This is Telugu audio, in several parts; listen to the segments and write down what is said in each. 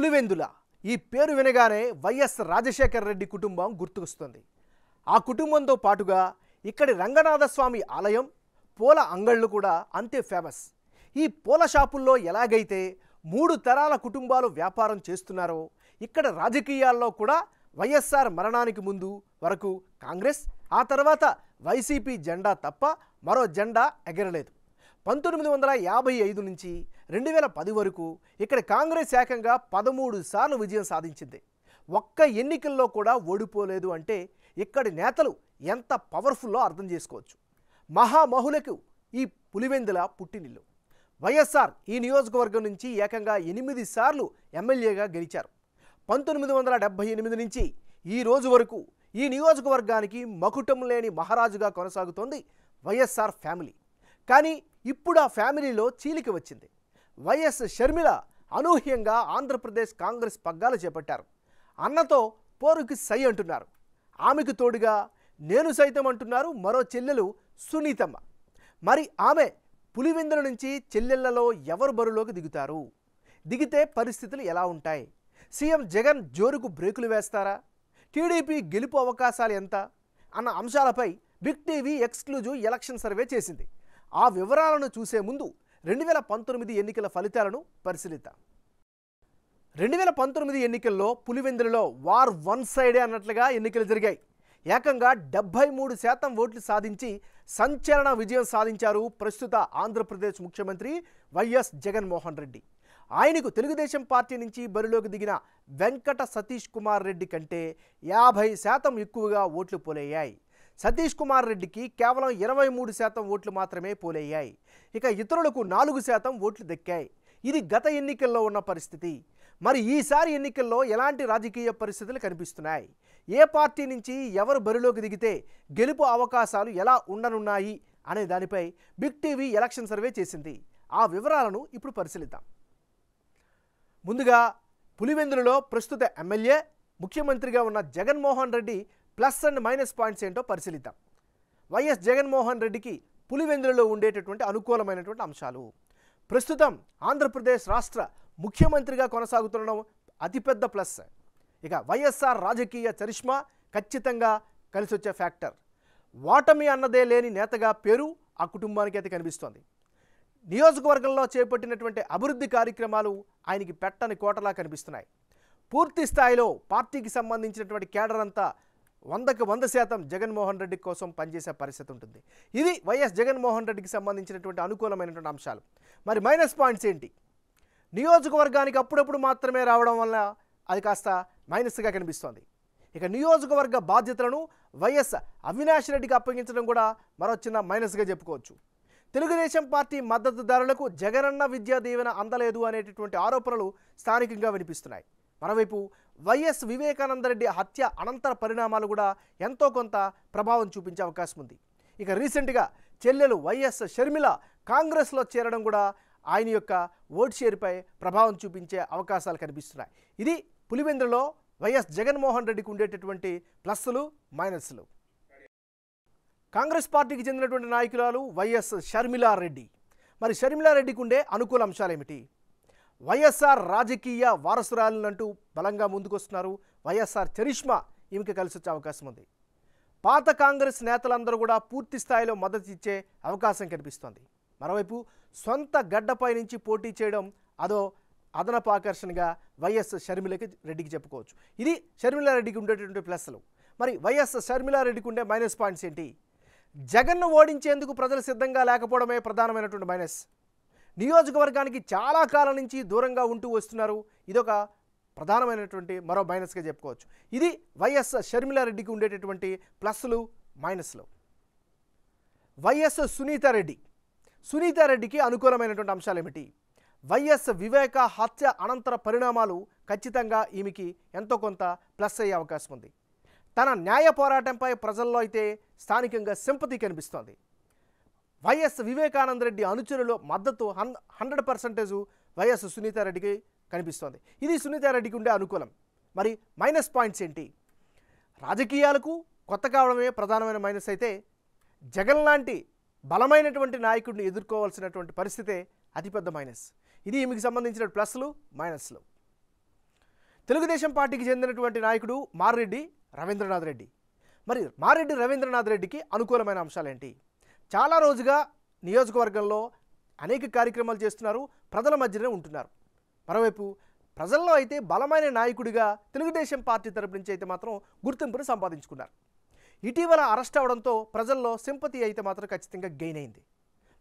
పులివెందుల ఈ పేరు వినగానే వైఎస్ రాజశేఖర రెడ్డి కుటుంబం గుర్తుకొస్తుంది ఆ కుటుంబంతో పాటుగా ఇక్కడి రంగనాథస్వామి ఆలయం పూల అంగళ్ళు కూడా అంతే ఫేమస్ ఈ పూల షాపుల్లో ఎలాగైతే మూడు తరాల కుటుంబాలు వ్యాపారం చేస్తున్నారో ఇక్కడ రాజకీయాల్లో కూడా వైఎస్ఆర్ మరణానికి ముందు వరకు కాంగ్రెస్ ఆ తర్వాత వైసీపీ జెండా తప్ప మరో జెండా ఎగరలేదు పంతొమ్మిది వందల యాభై ఐదు నుంచి రెండు వేల పది వరకు ఇక్కడ కాంగ్రెస్ ఏకంగా పదమూడు సార్లు విజయం సాధించింది ఒక్క ఎన్నికల్లో కూడా ఓడిపోలేదు అంటే ఇక్కడి నేతలు ఎంత పవర్ఫుల్లో అర్థం చేసుకోవచ్చు మహామహులకు ఈ పులివెందుల పుట్టినిల్లు వైఎస్ఆర్ ఈ నియోజకవర్గం నుంచి ఏకంగా ఎనిమిది సార్లు ఎమ్మెల్యేగా గెలిచారు పంతొమ్మిది వందల డెబ్భై ఎనిమిది నుంచి ఈ రోజు వరకు ఈ నియోజకవర్గానికి మకుటం లేని మహారాజుగా కొనసాగుతోంది వైఎస్ఆర్ ఫ్యామిలీ కానీ ఇప్పుడు ఆ ఫ్యామిలీలో చీలిక వచ్చింది వైఎస్ షర్మిల అనూహ్యంగా ఆంధ్రప్రదేశ్ కాంగ్రెస్ పగ్గాలు చేపట్టారు అన్నతో పోరుకి సై అంటున్నారు ఆమెకు తోడుగా నేను సైతం అంటున్నారు మరో చెల్లెలు సునీతమ్మ మరి ఆమె పులివెందుల నుంచి చెల్లెళ్లలో ఎవరు బరులోకి దిగుతారు దిగితే పరిస్థితులు ఎలా ఉంటాయి సీఎం జగన్ జోరుకు బ్రేకులు వేస్తారా టీడీపీ గెలుపు అవకాశాలు ఎంత అన్న అంశాలపై big TV exclusive election survey చేసింది ఆ వివరాలను చూసే ముందు రెండు వేల పంతొమ్మిది ఎన్నికల ఫలితాలను పరిశీలిద్దాం రెండు వేల పంతొమ్మిది ఎన్నికల్లో పులివెందులలో వార్ వన్ సైడే అన్నట్లుగా ఎన్నికలు జరిగాయి ఏకంగా డెబ్బై మూడు శాతం ఓట్లు సాధించి సంచలన విజయం సాధించారు ప్రస్తుత ఆంధ్రప్రదేశ్ ముఖ్యమంత్రి వైఎస్ జగన్మోహన్ రెడ్డి ఆయనకు తెలుగుదేశం పార్టీ నుంచి బరిలోకి దిగిన వెంకట సతీష్ కుమార్ రెడ్డి కంటే యాభై శాతం ఎక్కువగా ఓట్లు పోలయ్యాయి సతీష్ కుమార్ రెడ్డికి కేవలం ఇరవై మూడు శాతం ఓట్లు మాత్రమే పోలయ్యాయి ఇక ఇతరులకు నాలుగు శాతం ఓట్లు దక్కాయి ఇది గత ఎన్నికల్లో ఉన్న పరిస్థితి మరి ఈసారి ఎన్నికల్లో ఎలాంటి రాజకీయ పరిస్థితులు కనిపిస్తున్నాయి ఏ పార్టీ నుంచి ఎవరు బరిలోకి దిగితే గెలుపు అవకాశాలు ఎలా ఉండనున్నాయి అనే దానిపై బిగ్ టీవీ ఎలక్షన్ సర్వే చేసింది ఆ వివరాలను ఇప్పుడు పరిశీలిద్దాం ముందుగా పులివెందులలో ప్రస్తుత ఎమ్మెల్యే ముఖ్యమంత్రిగా ఉన్న Jaganmohan Reddy plus and minus points ఏంటో పరిశీలిద్దాం వైఎస్ జగన్మోహన్ రెడ్డికి పులివెందులలో ఉండేటటువంటి అనుకూలమైనటువంటి అంశాలు ప్రస్తుతం ఆంధ్రప్రదేశ్ రాష్ట్ర ముఖ్యమంత్రిగా కొనసాగుతుండడం అతిపెద్ద ప్లస్ ఇక వైఎస్ఆర్ రాజకీయ చరిష్మా ఖచ్చితంగా కలిసొచ్చే ఫ్యాక్టర్ వాటమి అన్నదే లేని నేతగా పేరు ఆ కుటుంబానికి అయితే కనిపిస్తోంది నియోజకవర్గంలో చేపట్టినటువంటి అభివృద్ధి కార్యక్రమాలు ఆయనకి పెట్టని కోటలా కనిపిస్తున్నాయి పూర్తి స్థాయిలో పార్టీకి సంబంధించినటువంటి కేడర్ అంతా వందకు వంద శాతం జగన్మోహన్ రెడ్డి కోసం పనిచేసే పరిస్థితి ఉంటుంది ఇది వైఎస్ జగన్మోహన్ రెడ్డికి సంబంధించినటువంటి అనుకూలమైనటువంటి అంశాలు మరి మైనస్ పాయింట్స్ ఏంటి నియోజకవర్గానికి అప్పుడప్పుడు మాత్రమే రావడం వల్ల అది కాస్త మైనస్గా కనిపిస్తోంది ఇక నియోజకవర్గ బాధ్యతలను వైఎస్ అవినాష్ రెడ్డికి అప్పగించడం కూడా మరో చిన్న మైనస్గా చెప్పుకోవచ్చు తెలుగుదేశం పార్టీ మద్దతుదారులకు జగనన్న విద్యా దీవెన అందలేదు అనేటటువంటి ఆరోపణలు స్థానికంగా వినిపిస్తున్నాయి మరోవైపు వైఎస్ వివేకానందరెడ్డి హత్య అనంతర పరిణామాలు కూడా ఎంతో కొంత ప్రభావం చూపించే అవకాశం ఉంది ఇక రీసెంట్గా చెల్లెలు వైఎస్ షర్మిల కాంగ్రెస్లో చేరడం కూడా ఆయన యొక్క ఓట్ షేర్పై ప్రభావం చూపించే అవకాశాలు కనిపిస్తున్నాయి ఇది పులివెందులో వైఎస్ జగన్మోహన్ రెడ్డికి ఉండేటటువంటి ప్లస్లు మైనస్లు కాంగ్రెస్ పార్టీకి చెందినటువంటి నాయకురాలు వైఎస్ షర్మిలారెడ్డి మరి షర్మిలారెడ్డికి ఉండే అనుకూల అంశాలు ఏమిటి వైఎస్ఆర్ రాజకీయ వారసురాలంటూ బలంగా ముందుకొస్తున్నారు వైఎస్ఆర్ చరిష్మా ఈమెకి కలిసి వచ్చే అవకాశం ఉంది పాత కాంగ్రెస్ నేతలందరూ కూడా పూర్తి స్థాయిలో మద్దతు ఇచ్చే అవకాశం కనిపిస్తోంది మరోవైపు సొంత గడ్డపై నుంచి పోటీ చేయడం అదో అదనపు ఆకర్షణగా వైఎస్ షర్మిలకి రెడ్డికి చెప్పుకోవచ్చు ఇది షర్మిలారెడ్డికి ఉండేటటువంటి ప్లస్లు మరి వైఎస్ షర్మిలారెడ్డికి ఉండే మైనస్ పాయింట్స్ ఏంటి జగన్ను ఓడించేందుకు ప్రజలు సిద్ధంగా లేకపోవడమే ప్రధానమైనటువంటి మైనస్ నియోజకవర్గానికి చాలా కాలం నుంచి దూరంగా ఉంటూ వస్తున్నారు ఇదొక ప్రధానమైనటువంటి మరో మైనస్గా చెప్పుకోవచ్చు ఇది వైఎస్ షర్మిలారెడ్డికి ఉండేటటువంటి ప్లస్లు మైనస్లు వైఎస్ సునీతారెడ్డి సునీతారెడ్డికి అనుకూలమైనటువంటి అంశాలు ఏమిటి వైఎస్ వివేక హత్య అనంతర పరిణామాలు ఖచ్చితంగా ఈమెకి ఎంతో కొంత ప్లస్ అయ్యే అవకాశం ఉంది తన న్యాయ పోరాటంపై ప్రజల్లో అయితే స్థానికంగా సింపతి కనిపిస్తోంది వైఎస్ వివేకానంద రెడ్డి అనుచరులు మద్దతు హన్ హండ్రెడ్ పర్సెంటేజ్ వైఎస్ సునీతారెడ్డికి కనిపిస్తోంది ఇది సునీతారెడ్డికి ఉండే అనుకూలం మరి మైనస్ పాయింట్స్ ఏంటి రాజకీయాలకు కొత్త కావడమే ప్రధానమైన మైనస్ అయితే జగన్ లాంటి బలమైనటువంటి నాయకుడిని ఎదుర్కోవాల్సినటువంటి పరిస్థితే అతిపెద్ద మైనస్ ఇది మీకు సంబంధించిన ప్లస్లు మైనస్లు తెలుగుదేశం పార్టీకి చెందినటువంటి నాయకుడు మారెడ్డి రవీంద్రనాథ్ రెడ్డి మరి మారెడ్డి రవీంద్రనాథ్ రెడ్డికి అనుకూలమైన అంశాలేంటి చాలా రోజుగా నియోజకవర్గంలో అనేక కార్యక్రమాలు చేస్తున్నారు ప్రజల మధ్యనే ఉంటున్నారు మరోవైపు ప్రజల్లో అయితే బలమైన నాయకుడిగా తెలుగుదేశం పార్టీ తరపు నుంచి అయితే మాత్రం గుర్తింపును సంపాదించుకున్నారు ఇటీవల అరెస్ట్ అవడంతో ప్రజల్లో సింపతి అయితే మాత్రం ఖచ్చితంగా గెయిన్ అయింది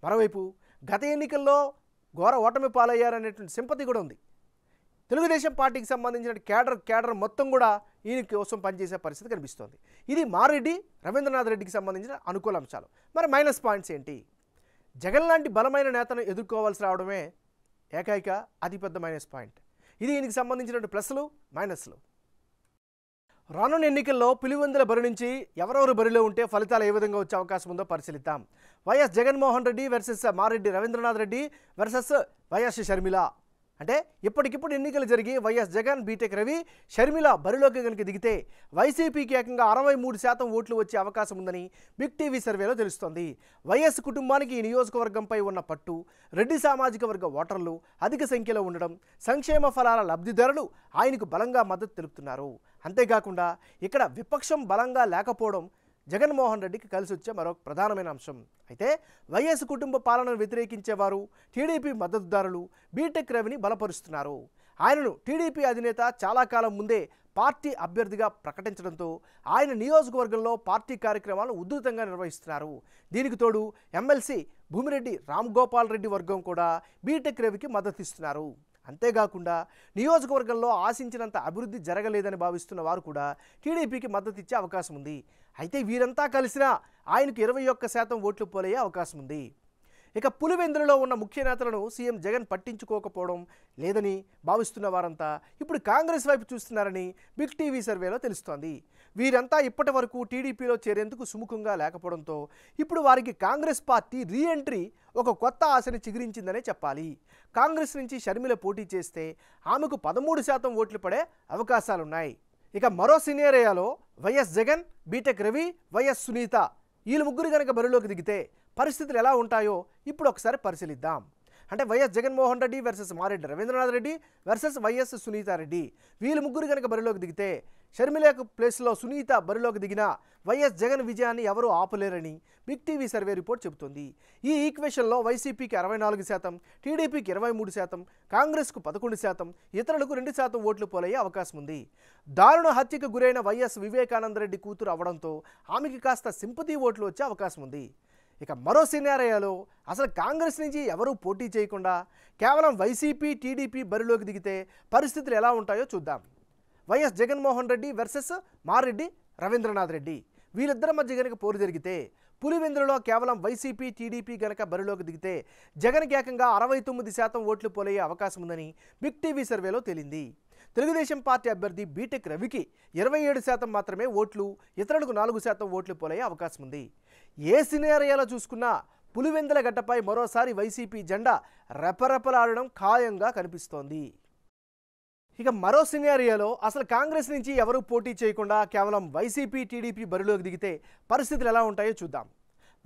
మరోవైపు గత ఎన్నికల్లో ఘోర ఓటమి పాలయ్యారనేటువంటి సింపతి కూడా ఉంది తెలుగుదేశం పార్టీకి సంబంధించిన కేడర్ కేడర్ మొత్తం కూడా ఈయన కోసం పనిచేసే పరిస్థితి కనిపిస్తోంది ఇది మారెడ్డి రవీంద్రనాథ్ రెడ్డికి సంబంధించిన అనుకూల అంశాలు మరి మైనస్ పాయింట్స్ ఏంటి జగన్ లాంటి బలమైన నేతను ఎదుర్కోవాల్సి రావడమే ఏకైక అతిపెద్ద మైనస్ పాయింట్ ఇది దీనికి సంబంధించిన ప్లస్లు మైనస్లు రానున్న ఎన్నికల్లో పులివెందుల బరి నుంచి ఎవరెవరు బరిలో ఉంటే ఫలితాలు ఏ విధంగా వచ్చే అవకాశం ఉందో పరిశీలిద్దాం వైఎస్ జగన్మోహన్ రెడ్డి వర్సెస్ మారెడ్డి రవీంద్రనాథ్ రెడ్డి వర్సెస్ వైఎస్ షర్మిల అంటే ఇప్పటికిప్పుడు ఎన్నికలు జరిగి వైఎస్ జగన్ బీటెక్ రవి షర్మిల బరిలోకి కనుక దిగితే వైసీపీకి ఏకంగా అరవై మూడు శాతం ఓట్లు వచ్చే అవకాశం ఉందని బిగ్ టీవీ సర్వేలో తెలుస్తోంది వైఎస్ కుటుంబానికి ఈ నియోజకవర్గంపై ఉన్న పట్టు రెడ్డి సామాజిక వర్గ ఓటర్లు అధిక సంఖ్యలో ఉండడం సంక్షేమ ఫలాల లబ్ధిదారులు ఆయనకు బలంగా మద్దతు తెలుపుతున్నారు అంతేకాకుండా ఇక్కడ విపక్షం బలంగా లేకపోవడం జగన్మోహన్ రెడ్డికి కలిసి వచ్చే మరొక ప్రధానమైన అంశం అయితే వైఎస్ కుటుంబ పాలనను వ్యతిరేకించేవారు టీడీపీ మద్దతుదారులు బీటెక్ రవిని బలపరుస్తున్నారు ఆయనను టీడీపీ అధినేత చాలా కాలం ముందే పార్టీ అభ్యర్థిగా ప్రకటించడంతో ఆయన నియోజకవర్గంలో పార్టీ కార్యక్రమాలు ఉధృతంగా నిర్వహిస్తున్నారు దీనికి తోడు ఎమ్మెల్సీ భూమిరెడ్డి రామ్ గోపాల్ రెడ్డి వర్గం కూడా బీటెక్ రవికి మద్దతిస్తున్నారు అంతేకాకుండా నియోజకవర్గంలో ఆశించినంత అభివృద్ధి జరగలేదని భావిస్తున్న వారు కూడా టీడీపీకి మద్దతు ఇచ్చే అవకాశం ఉంది అయితే వీరంతా కలిసినా ఆయనకు ఇరవై ఒక్క శాతం ఓట్లు పోలయ్యే అవకాశం ఉంది ఇక పులివెందులలో ఉన్న ముఖ్య నేతలను సీఎం జగన్ పట్టించుకోకపోవడం లేదని భావిస్తున్న వారంతా ఇప్పుడు కాంగ్రెస్ వైపు చూస్తున్నారని బిగ్ టీవీ సర్వేలో తెలుస్తోంది వీరంతా ఇప్పటి వరకు టీడీపీలో చేరేందుకు సుముఖంగా లేకపోవడంతో ఇప్పుడు వారికి కాంగ్రెస్ పార్టీ రీఎంట్రీ ఒక కొత్త ఆశని చిగురించిందనే చెప్పాలి కాంగ్రెస్ నుంచి షర్మిల పోటీ చేస్తే ఆమెకు పదమూడు శాతం ఓట్లు పడే అవకాశాలున్నాయి ఇక మరో సినేరియాలో వైఎస్ జగన్ బీటెక్ రవి వైఎస్ సునీత వీళ్ళు ముగ్గురు కనుక బరిలోకి దిగితే పరిస్థితులు ఎలా ఉంటాయో ఇప్పుడు ఒకసారి పరిశీలిద్దాం అంటే వైఎస్ జగన్మోహన్ రెడ్డి వర్సెస్ మారెడ్డి రవీంద్రనాథ్ రెడ్డి వర్సెస్ వైఎస్ సునీతారెడ్డి వీళ్ళు ముగ్గురు కనుక బరిలోకి దిగితే షర్మిలేకు ప్లేస్లో సునీత బరిలోకి దిగిన వైఎస్ జగన్ విజయాన్ని ఎవరూ ఆపలేరని బిగ్ టీవీ సర్వే రిపోర్ట్ చెబుతుంది ఈ ఈక్వేషన్లో వైసీపీకి అరవై నాలుగు శాతం టీడీపీకి ఇరవై మూడు శాతం కాంగ్రెస్కు పదకొండు శాతం ఇతరులకు రెండు శాతం ఓట్లు పోలయ్యే అవకాశం ఉంది దారుణ హత్యకు గురైన వైఎస్ వివేకానందరెడ్డి కూతురు అవడంతో ఆమెకి కాస్త సింపతి ఓట్లు వచ్చే అవకాశం ఉంది ఇక మరో సినారియాలో అసలు కాంగ్రెస్ నుంచి ఎవరూ పోటీ చేయకుండా కేవలం వైసీపీ టీడీపీ బరిలోకి దిగితే పరిస్థితులు ఎలా ఉంటాయో చూద్దాం వైఎస్ జగన్మోహన్ రెడ్డి వర్సెస్ మారెడ్డి రవీంద్రనాథ్ రెడ్డి వీళ్ళిద్దరి మధ్య గనక పోరు జరిగితే పులివెందులలో కేవలం వైసీపీ టీడీపీ గనక బరిలోకి దిగితే జగన్కి ఏకంగా అరవై తొమ్మిది శాతం ఓట్లు పోలయ్యే అవకాశం ఉందని బిగ్ టీవీ సర్వేలో తేలింది తెలుగుదేశం పార్టీ అభ్యర్థి బీటెక్ రవికి ఇరవై ఏడు శాతం మాత్రమే ఓట్లు ఇతరులకు నాలుగు శాతం ఓట్లు పోలయ్యే అవకాశం ఉంది ఏ సినేరియాలో చూసుకున్నా పులివెందుల గడ్డపై మరోసారి వైసీపీ జెండా రెపరెపలాడడం ఖాయంగా కనిపిస్తోంది ఇక మరో సినేరియాలో అసలు కాంగ్రెస్ నుంచి ఎవరూ పోటీ చేయకుండా కేవలం వైసీపీ టీడీపీ బరిలోకి దిగితే పరిస్థితులు ఎలా ఉంటాయో చూద్దాం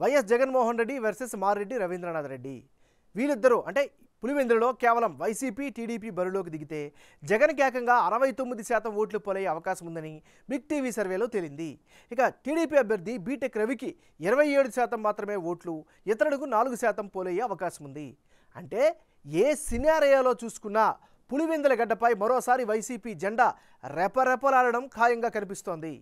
వైఎస్ జగన్మోహన్ రెడ్డి వర్సెస్ మారెడ్డి రవీంద్రనాథ్ రెడ్డి వీళ్ళిద్దరూ అంటే పులివెందులలో కేవలం వైసీపీ టీడీపీ బరిలోకి దిగితే జగన్ ఏకంగా అరవై తొమ్మిది శాతం ఓట్లు పోలయ్యే అవకాశం ఉందని బిగ్ టీవీ సర్వేలో తేలింది ఇక టీడీపీ అభ్యర్థి బీటెక్ రవికి ఇరవై ఏడు శాతం మాత్రమే ఓట్లు ఇతరులకు నాలుగు శాతం పోలయ్యే అవకాశం ఉంది అంటే ఏ సినారియాలో చూసుకున్నా పులివెందుల గడ్డపై మరోసారి వైసీపీ జెండా రెపరెపలాడడం ఖాయంగా కనిపిస్తోంది